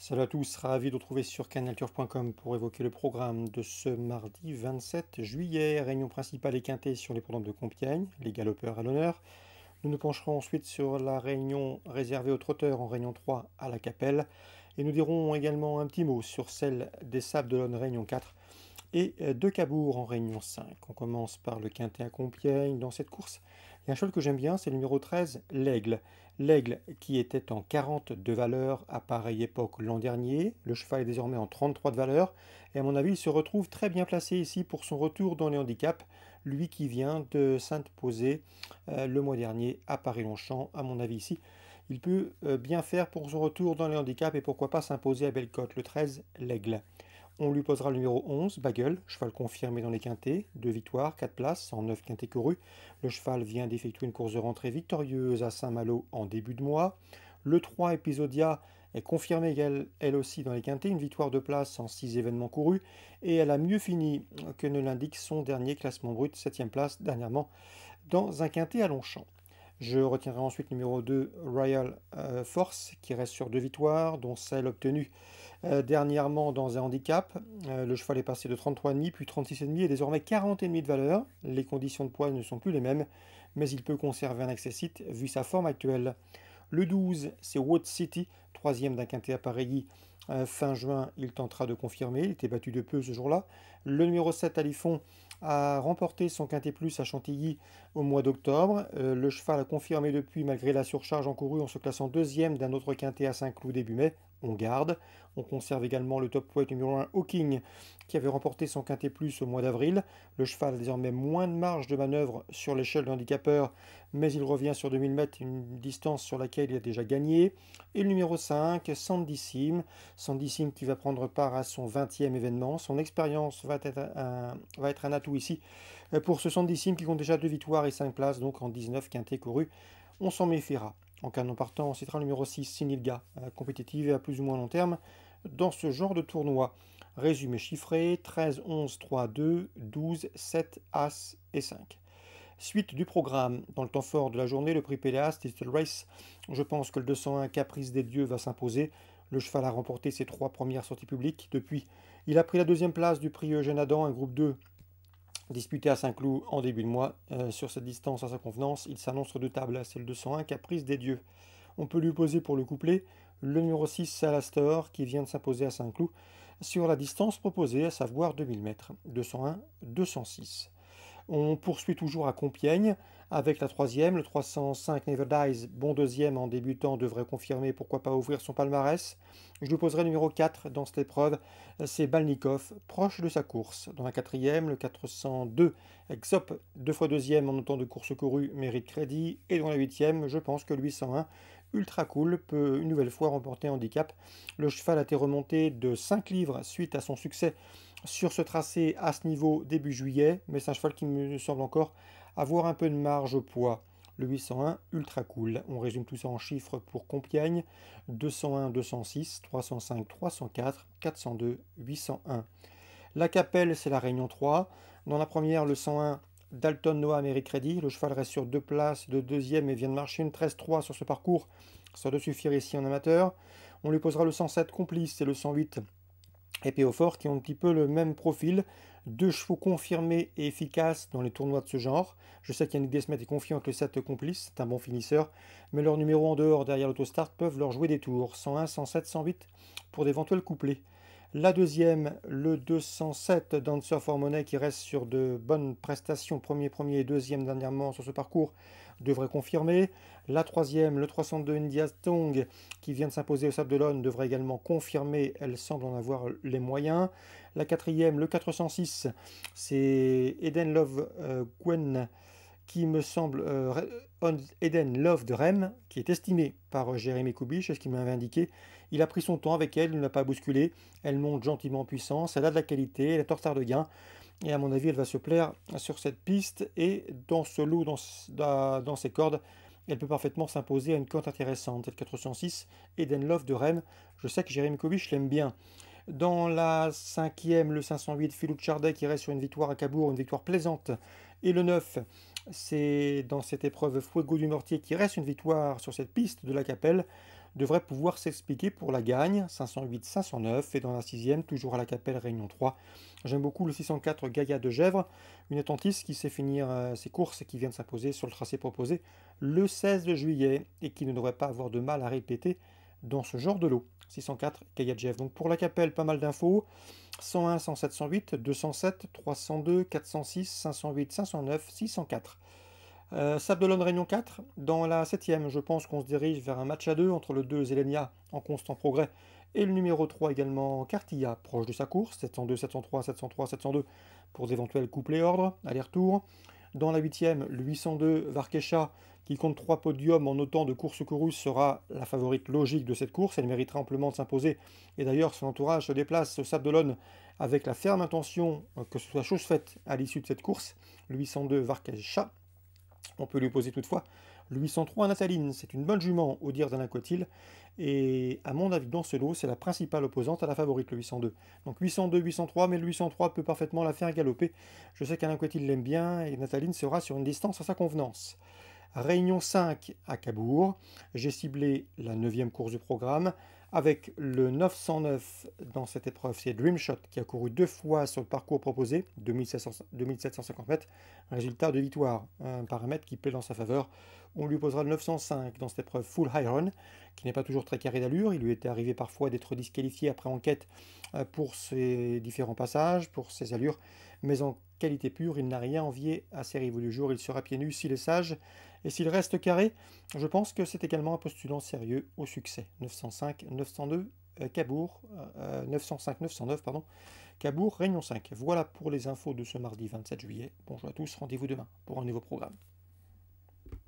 Salut à tous, ravi de vous retrouver sur canalture.com pour évoquer le programme de ce mardi 27 juillet. Réunion principale et quintet sur les programmes de Compiègne, les galopeurs à l'honneur. Nous nous pencherons ensuite sur la réunion réservée aux trotteurs en réunion 3 à la Capelle. Et nous dirons également un petit mot sur celle des Sables de l'honneur réunion 4 et euh, de Cabourg en réunion 5. On commence par le quintet à Compiègne dans cette course un cheval que j'aime bien, c'est le numéro 13, l'Aigle. L'Aigle qui était en 40 de valeur à pareille époque l'an dernier. Le cheval est désormais en 33 de valeur. Et à mon avis, il se retrouve très bien placé ici pour son retour dans les handicaps. Lui qui vient de s'imposer euh, le mois dernier à Paris-Longchamp, à mon avis ici. Il peut euh, bien faire pour son retour dans les handicaps et pourquoi pas s'imposer à Bellecote, le 13, l'Aigle. On lui posera le numéro 11, Bagel, cheval confirmé dans les quintés, 2 victoires, 4 places, en 9 quintés courus. Le cheval vient d'effectuer une course de rentrée victorieuse à Saint-Malo en début de mois. Le 3 Episodia est confirmé, elle, aussi dans les quintés, une victoire de place en 6 événements courus, et elle a mieux fini que ne l'indique son dernier classement brut, 7 place dernièrement dans un quintet à Longchamp. Je retiendrai ensuite numéro 2 Royal euh, Force qui reste sur deux victoires, dont celle obtenue euh, dernièrement dans un handicap. Euh, le cheval est passé de 33,5 puis 36,5 et désormais 40,5 de valeur. Les conditions de poids ne sont plus les mêmes, mais il peut conserver un accessit vu sa forme actuelle. Le 12, c'est Wood City, troisième d'un quintet à euh, fin juin. Il tentera de confirmer. Il était battu de peu ce jour-là. Le numéro 7, Alifon, a remporté son quintet plus à Chantilly au mois d'octobre. Euh, le cheval a confirmé depuis malgré la surcharge encourue en se classant deuxième d'un autre quintet à Saint-Cloud début mai on garde. On conserve également le top point numéro 1 Hawking qui avait remporté son quintet plus au mois d'avril. Le cheval a désormais moins de marge de manœuvre sur l'échelle de handicapeur, mais il revient sur 2000 mètres, une distance sur laquelle il a déjà gagné. Et le numéro 5, Sandy Sim. qui va prendre part à son 20e événement. Son expérience va être un, va un atout ici euh, pour ce Sandy Sim qui compte déjà 2 victoires et 5 places, donc en 19 quintet courus. On s'en méfiera. En canon partant, on citera le numéro 6, Sinilga, euh, compétitive et à plus ou moins long terme dans ce genre de tournoi. Résumé chiffré 13, 11, 3, 2, 12, 7, As et 5. Suite du programme. Dans le temps fort de la journée, le prix Péléas, Title Race. Je pense que le 201 Caprice des Dieux va s'imposer. Le cheval a remporté ses trois premières sorties publiques. Depuis, il a pris la deuxième place du prix Eugène Adam, un groupe 2 Disputé à Saint-Cloud en début de mois, euh, sur cette distance à sa convenance, il s'annonce redoutable C'est le 201 Caprice des Dieux. On peut lui poser pour le couplet le numéro 6 Salastor qui vient de s'imposer à Saint-Cloud sur la distance proposée, à savoir 2000 mètres, 201-206. On poursuit toujours à Compiègne avec la troisième, le 305 Never bon deuxième en débutant, devrait confirmer, pourquoi pas ouvrir son palmarès. Je lui poserai numéro 4 dans cette épreuve, c'est Balnikov, proche de sa course. Dans la quatrième, le 402 Exop, deux fois deuxième en autant de courses courues, mérite crédit. Et dans la huitième, je pense que le 801 ultra cool peut une nouvelle fois remporter handicap. Le cheval a été remonté de 5 livres suite à son succès sur ce tracé à ce niveau début juillet, mais c'est un cheval qui me semble encore avoir un peu de marge au poids. Le 801, ultra cool. On résume tout ça en chiffres pour Compiègne. 201, 206, 305, 304, 402, 801. La Capelle, c'est la Réunion 3. Dans la première, le 101, Dalton Noah Mary crédit. Le cheval reste sur deux places de deuxième et vient de marcher une 13-3 sur ce parcours. Ça doit suffire ici en amateur. On lui posera le 107 complice et le 108 épée au qui ont un petit peu le même profil. Deux chevaux confirmés et efficaces dans les tournois de ce genre. Je sais qu'Yannick Desmet est confiant que le 7 complice, c'est un bon finisseur, mais leurs numéros en dehors derrière l'autostart peuvent leur jouer des tours. 101, 107, 108 pour d'éventuels couplets. La deuxième, le 207 Dancer for Money qui reste sur de bonnes prestations, premier, premier et deuxième dernièrement sur ce parcours, devrait confirmer. La troisième, le 302 India Tong qui vient de s'imposer au Sable Lone, devrait également confirmer, elle semble en avoir les moyens. La quatrième, le 406, c'est Eden Love euh, Gwen qui me semble euh, Eden Love de Rem, qui est estimé par euh, Jérémy Kubich, ce qu'il m'avait indiqué. Il a pris son temps avec elle, il ne l'a pas bousculé, elle monte gentiment en puissance, elle a de la qualité, elle a en de gain, et à mon avis elle va se plaire sur cette piste, et dans ce lot, dans, dans ses cordes, elle peut parfaitement s'imposer à une cote intéressante. f 406, Eden Love de Rem je sais que Jérémy Kubisch l'aime bien. Dans la cinquième, le 508, Philou Chardet qui reste sur une victoire à Cabourg, une victoire plaisante. Et le 9, c'est dans cette épreuve Fuego du Mortier qui reste une victoire sur cette piste de la Capelle devrait pouvoir s'expliquer pour la gagne 508-509 et dans la sixième toujours à la Capelle Réunion 3. J'aime beaucoup le 604 Gaïa de Gèvres, une attentiste qui sait finir euh, ses courses et qui vient de s'imposer sur le tracé proposé le 16 juillet et qui ne devrait pas avoir de mal à répéter dans ce genre de lot. 604 Gaïa de Gèvres. Donc pour la Capelle, pas mal d'infos. 101, 107, 108, 207, 302, 406, 508, 509, 604. Euh, Réunion 4, dans la 7ème, je pense qu'on se dirige vers un match à deux, entre le 2 Zelenia en constant progrès et le numéro 3 également Cartilla, proche de sa course, 702, 703, 703, 702 pour d'éventuels couplets ordres, aller-retour. Dans la huitième, le 802 Varkesha, qui compte trois podiums en autant de courses courues, sera la favorite logique de cette course. Elle méritera amplement de s'imposer. Et d'ailleurs, son entourage se déplace au Sable d'Olonne avec la ferme intention euh, que ce soit chose faite à l'issue de cette course. Le 802 Varkesha. On peut lui poser toutefois le 803 à Nataline, c'est une bonne jument au dire d'Alain Et à mon avis, dans ce lot, c'est la principale opposante à la favorite, le 802. Donc 802, 803, mais le 803 peut parfaitement la faire galoper. Je sais qu'Alain l'aime bien et Nataline sera sur une distance à sa convenance. Réunion 5 à Cabourg. J'ai ciblé la 9e course du programme avec le 909 dans cette épreuve, c'est Dreamshot qui a couru deux fois sur le parcours proposé, 2750 mètres, résultat de victoire, un paramètre qui plaît dans sa faveur. On lui posera le 905 dans cette épreuve full Iron, qui n'est pas toujours très carré d'allure. Il lui était arrivé parfois d'être disqualifié après enquête euh, pour ses différents passages, pour ses allures, mais en qualité pure, il n'a rien envié à ses rivaux du jour. Il sera pieds nus s'il est sage et s'il reste carré. Je pense que c'est également un postulant sérieux au succès. 905, 902 euh, Cabourg, 905-909, euh, euh, pardon, Cabourg, Réunion 5. Voilà pour les infos de ce mardi 27 juillet. Bonjour à tous, rendez-vous demain pour un nouveau programme.